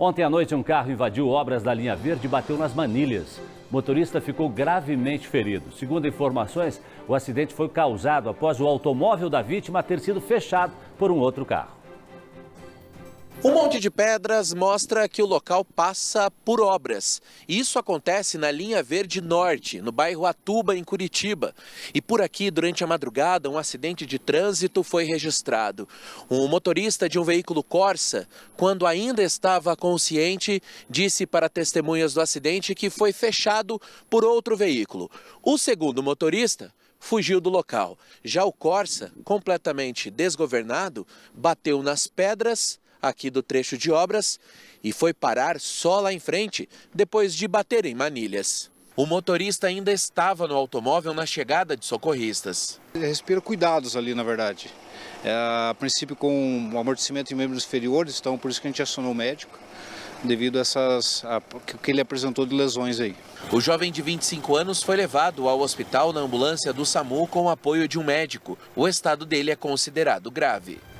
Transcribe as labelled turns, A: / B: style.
A: Ontem à noite, um carro invadiu obras da linha verde e bateu nas manilhas. O motorista ficou gravemente ferido. Segundo informações, o acidente foi causado após o automóvel da vítima ter sido fechado por um outro carro.
B: Um monte de pedras mostra que o local passa por obras. Isso acontece na linha verde norte, no bairro Atuba, em Curitiba. E por aqui, durante a madrugada, um acidente de trânsito foi registrado. Um motorista de um veículo Corsa, quando ainda estava consciente, disse para testemunhas do acidente que foi fechado por outro veículo. O segundo motorista fugiu do local. Já o Corsa, completamente desgovernado, bateu nas pedras aqui do trecho de obras e foi parar só lá em frente, depois de bater em manilhas. O motorista ainda
C: estava no automóvel na chegada de socorristas. Respira cuidados ali, na verdade. É, a princípio com um amortecimento em membros inferiores, então por isso que a gente acionou o médico, devido a essas a, que ele apresentou de lesões aí. O jovem de 25 anos
B: foi levado ao hospital na ambulância do SAMU com o apoio de um médico. O estado dele é considerado grave.